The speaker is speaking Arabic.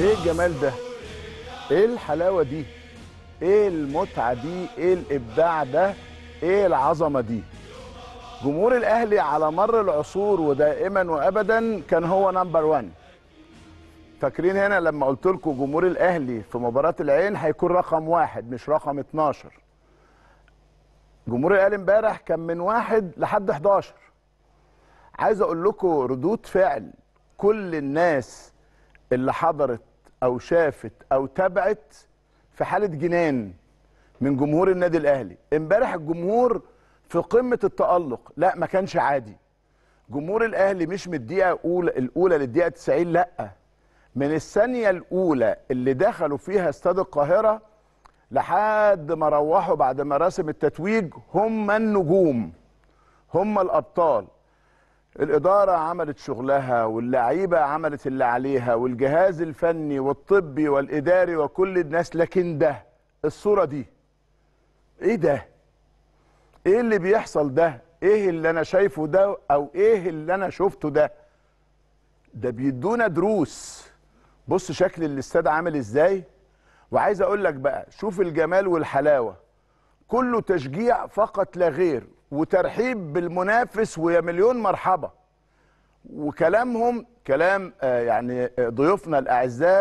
ايه الجمال ده ايه الحلاوه دي ايه المتعه دي ايه الابداع ده ايه العظمه دي جمهور الاهلي على مر العصور ودائما وابدا كان هو نمبر 1 فاكرين هنا لما قلت لكم جمهور الاهلي في مباراه العين هيكون رقم واحد مش رقم 12 جمهور الاهلي امبارح كان من واحد لحد 11 عايز اقول لكم ردود فعل كل الناس اللي حضرت او شافت او تابعت في حاله جنان من جمهور النادي الاهلي امبارح الجمهور في قمه التالق لا ما كانش عادي جمهور الاهلي مش من الدقيقه الاولى الاولى للدقيقه 90 لا من الثانيه الاولى اللي دخلوا فيها استاد القاهره لحد ما روحوا بعد مراسم التتويج هم النجوم هم الابطال الإدارة عملت شغلها واللعيبة عملت اللي عليها والجهاز الفني والطبي والإداري وكل الناس لكن ده الصورة دي إيه ده؟ إيه اللي بيحصل ده؟ إيه اللي أنا شايفه ده أو إيه اللي أنا شفته ده؟ ده بيدونا دروس بص شكل الاستاد عامل إزاي وعايز أقول لك بقى شوف الجمال والحلاوة كله تشجيع فقط لا غير وترحيب بالمنافس ويا مليون مرحبا وكلامهم كلام آه، يعني آه، ضيوفنا الاعزاء